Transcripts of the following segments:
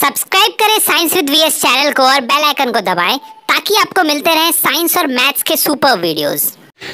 subscribe करें science with VS channel को और बेल आइकन को दबाएं ताकि आपको मिलते रहें साइंस और मैथ्स के सुपर वीडियोस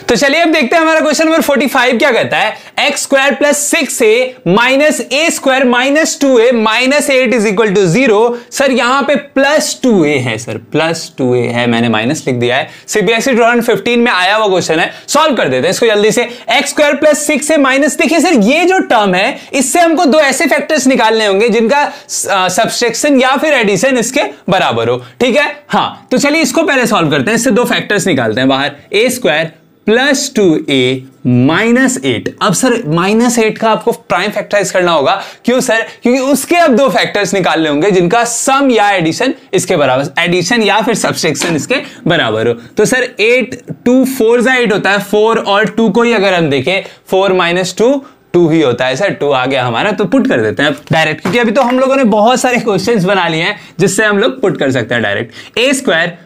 तो चलिए अब देखते हैं हमारा क्वेश्चन नंबर 45 क्या कहता है x square plus six a minus a square minus two a minus eight is equal to zero sir यहां पे प्लस टू ए है सर प्लस टू ए है मैंने माइनस लिख दिया है सीबीएसई टू थाउजेंड में आया हुआ क्वेश्चन है सॉल्व कर देते हैं इसको जल्दी से x square plus six a minus देखिए सर ये जो टर्म है इससे हमको दो ऐसे फैक्टर्स निकालने होंगे जिनका सब्सट्रेक्शन या फिर एडिशन इसके बराबर हो ठीक है हाँ तो चलिए इसको पहले सॉल्व करते हैं इससे दो फैक्टर्स निकालते हैं बाहर a square plus two a minus eight अब सर माइनस एट का आपको प्राइम फैक्टराइज करना होगा क्यों सर क्योंकि उसके अब दो फैक्टर्स निकालने होंगे जिनका सम या एडिशन इसके बराबर एडिशन या फिर सब्सट्रेक्शन इसके बराबर हो तो सर एट टू फोर जा एट होता है फोर और टू को ही अगर हम देखें फोर माइनस टू टू ही होता है सर टू आ गया हमारा तो पुट कर देते हैं डायरेक्ट क्योंकि अभी तो हम लोगों ने बहुत सारे क्वेश्चंस बना लिए हैं जिससे हम लोग पुट कर सकते हैं direct a square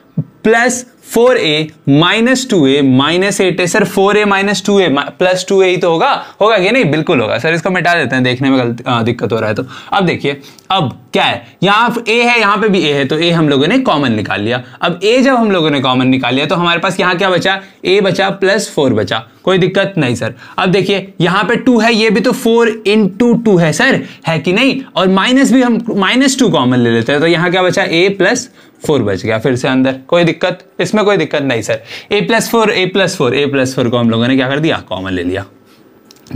plus four a minus two a minus eight a sir four a minus two a plus two a ही तो होगा होगा कि नहीं बिल्कुल होगा सर इसको मिटा देते हैं देखने में दिक्कत हो रहा है तो अब देखिए अब क्या है यहाँ ए है यहाँ पे भी ए है तो ए हम लोगों ने कॉमन निकाल लिया अब ए जब हम लोगों ने कॉमन निकाल लिया तो हमारे पास यहाँ क्या बचा ए बचा प्लस फोर बचा कोई दिक्कत नहीं सर अब देखिए यहाँ पे टू है ये भी तो फोर इन टू टू है सर है कि नहीं और माइनस भी हम माइनस टू कॉमन ले लेते हैं तो यहाँ क्या बचा ए प्लस फोर बच गया फिर से अंदर कोई दिक्कत इसमें इसमें कोई दिक्कत नहीं sir a plus four a plus four a plus four को हम लोगों ने क्या कर दिया कॉमन ले लिया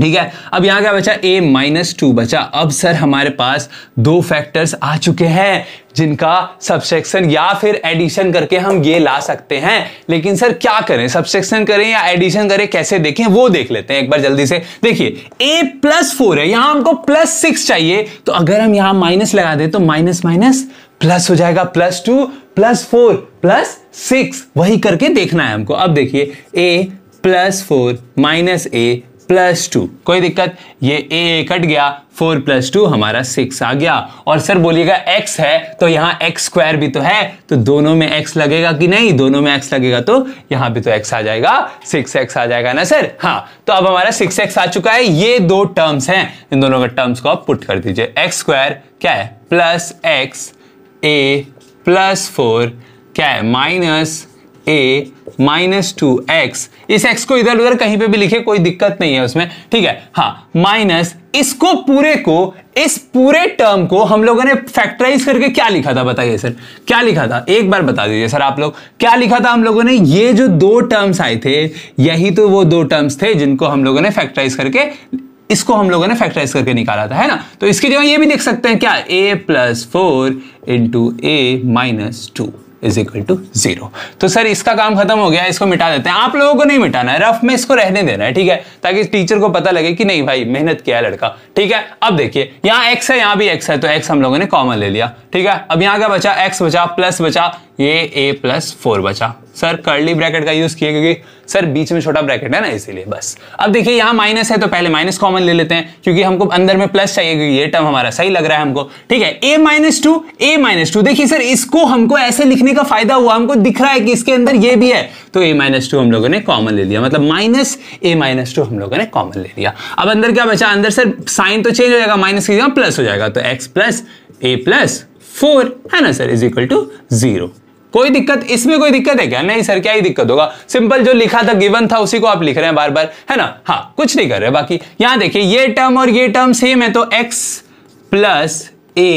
ठीक है अब यहाँ क्या बचा a माइनस टू बचा अब सर हमारे पास दो फैक्टर्स आ चुके हैं जिनका सबसेक्शन या फिर एडिशन करके हम ये ला सकते हैं लेकिन सर क्या करें सबसेक्शन करें या एडिशन करें कैसे देखें वो देख लेते हैं एक बार जल्दी से देखिए a प्लस फोर है यहाँ हमको प्लस सिक्स चाहिए तो अगर हम यहाँ माइनस लगा दें तो माइनस माइनस प्लस हो जाएगा plus two plus four plus six वही करके देखना है हमको अब देखिए a plus four minus a plus two कोई दिक्कत ये ए ए कट गया फोर प्लस टू हमारा सिक्स आ गया और सर बोलिएगा एक्स है तो यहाँ एक्स स्क्वायर भी तो है तो दोनों में एक्स लगेगा कि नहीं दोनों में एक्स लगेगा तो यहाँ भी तो एक्स आ जाएगा सिक्स एक्स आ जाएगा ना सर हाँ तो अब हमारा सिक्स एक्स आ चुका है ये दो टर्म्स हैं इन दोनों का टर्म्स को आप पुट कर दीजिए एक्स स्क्वायर क्या है plus x a plus four क्या है minus a minus two x इस एक्स को इधर उधर कहीं पे भी लिखे कोई दिक्कत नहीं है उसमें ठीक है हाँ माइनस इसको पूरे को इस पूरे टर्म को हम लोगों ने फैक्टराइज करके क्या लिखा था बताइए सर क्या लिखा था एक बार बता दीजिए सर आप लोग क्या लिखा था हम लोगों ने ये जो दो टर्म्स आए थे यही तो वो दो टर्म्स थे जिनको हम लोगों ने फैक्टराइज करके इसको हम लोगों ने फैक्टराइज करके निकाला था है ना तो इसकी जगह ये भी देख सकते हैं क्या a plus four into a minus two is equal to zero तो सर इसका काम खत्म हो गया इसको मिटा देते हैं आप लोगों को नहीं मिटाना है रफ में इसको रहने देना है ठीक है ताकि टीचर को पता लगे कि नहीं भाई मेहनत किया है लड़का ठीक है अब देखिए यहाँ एक्स है यहाँ भी एक्स है तो एक्स हम लोगों ने कॉमन ले लिया ठीक है अब यहाँ का बचा एक्स बचा प्लस बचा ये ए प्लस फोर बचा सर कर्ली ब्रैकेट का यूज किए क्योंकि सर बीच में छोटा ब्रैकेट है ना इसीलिए बस अब देखिए यहाँ माइनस है तो पहले माइनस कॉमन ले लेते हैं क्योंकि हमको अंदर में प्लस चाहिए क्योंकि ये टर्म हमारा सही लग रहा है हमको ठीक है a minus two a minus two देखिए सर इसको हमको ऐसे लिखने का फायदा हुआ हमको दिख रहा है कि इसके अंदर ये भी है तो ए माइनस टू हम लोगों ने कॉमन ले लिया मतलब माइनस ए माइनस टू हम लोगों ने कॉमन ले लिया अब अंदर क्या बचा अंदर सर साइन तो चेंज हो जाएगा माइनस की जगह प्लस हो जाएगा तो x plus a plus four है ना sir is equal to zero कोई दिक्कत इसमें कोई दिक्कत है क्या नहीं सर क्या ही दिक्कत होगा सिंपल जो लिखा था गिवन था उसी को आप लिख रहे हैं बार बार है ना हाँ कुछ नहीं कर रहे बाकी यहां देखिए ये टर्म और ये टर्म सेम है तो x plus a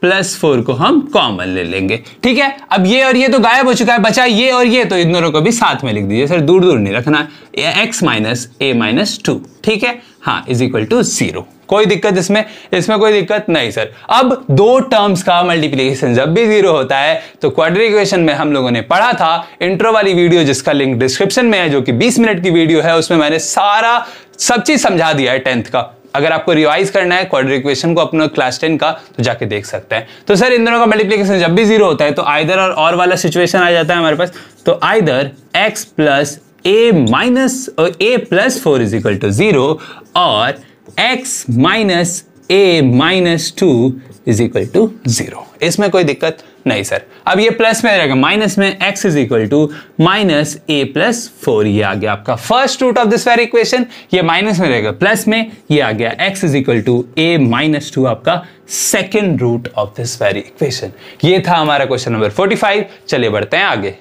plus four को हम कॉमन ले लेंगे ठीक है अब ये और ये तो गायब हो चुका है बचा ये और ये तो इन दोनों को भी साथ में लिख दीजिए सर दूर दूर नहीं रखना x minus a minus two ठीक है हाँ इज इक्वल टू जीरो कोई दिक्कत इसमें इसमें कोई दिक्कत नहीं सर अब दो टर्म्स का मल्टीप्लीकेशन जब भी जीरो होता है तो क्वाड्रिक्वेशन में हम लोगों ने पढ़ा था इंट्रो वाली वीडियो जिसका लिंक डिस्क्रिप्शन में है जो कि 20 मिनट की वीडियो है उसमें मैंने सारा सब चीज समझा दिया है टेंथ का अगर आपको रिवाइज करना है क्वाड्रिक इक्वेशन को अपना क्लास टेन का तो जाके देख सकते हैं तो सर इन दोनों का मल्टीप्लीकेशन जब भी जीरो होता है तो आइदर और, और वाला सिचुएशन आ जाता है हमारे पास तो either x plus a minus a plus four is equal to zero और x minus a minus two is equal to zero इसमें कोई दिक्कत नहीं सर अब ये प्लस में रहेगा माइनस में x is equal to minus a plus four ये आ गया आपका first root of this very equation ये माइनस में रहेगा प्लस में ये आ गया x is equal to a minus two आपका second root of this very equation ये था हमारा क्वेश्चन नंबर फाइव चलिए बढ़ते हैं आगे